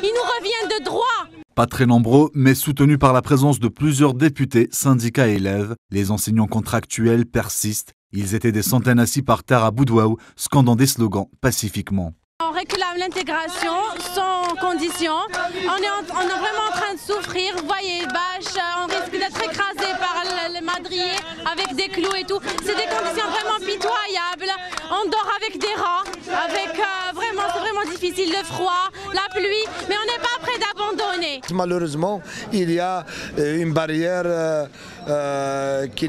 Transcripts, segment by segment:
Il nous revient de droit. Pas très nombreux, mais soutenus par la présence de plusieurs députés, syndicats et élèves, les enseignants contractuels persistent. Ils étaient des centaines assis par terre à Boudouaou, scandant des slogans pacifiquement. On réclame l'intégration sans condition. On est, on vraiment en train de souffrir. voyez, bâche, on risque d'être écrasé par les madriers avec des clous et tout. C'est des conditions vraiment pitoyables. On dort avec des rats, avec... Euh, difficile, le froid, la pluie, mais on n'est pas prêt d'abandonner. Malheureusement, il y a euh, une barrière euh, euh, que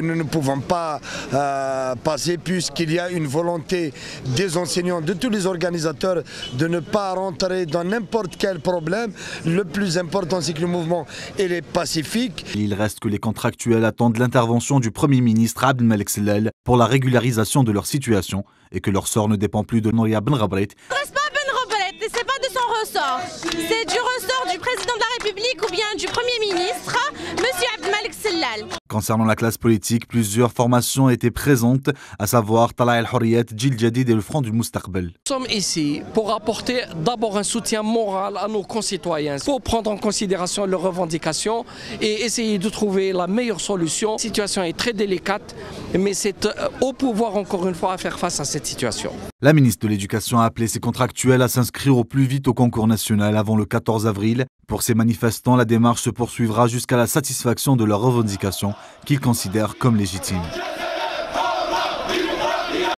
nous ne pouvons pas euh, passer puisqu'il y a une volonté des enseignants, de tous les organisateurs de ne pas rentrer dans n'importe quel problème. Le plus important, c'est que le mouvement est pacifique. Il reste que les contractuels attendent l'intervention du Premier ministre Abdelmalek Selel pour la régularisation de leur situation et que leur sort ne dépend plus de Noria Ben Rabret. Ben c'est pas de son ressort, c'est du ressort du président de la République ou bien du Premier ministre. Concernant la classe politique, plusieurs formations étaient présentes, à savoir Tala El Hurriyet, Jil Jadid et le Front du Moustakbel. Nous sommes ici pour apporter d'abord un soutien moral à nos concitoyens, pour prendre en considération leurs revendications et essayer de trouver la meilleure solution. La situation est très délicate mais c'est euh, au pouvoir encore une fois à faire face à cette situation. La ministre de l'Éducation a appelé ses contractuels à s'inscrire au plus vite au concours national avant le 14 avril. Pour ces manifestants, la démarche se poursuivra jusqu'à la satisfaction de leurs revendications qu'ils considèrent comme légitimes.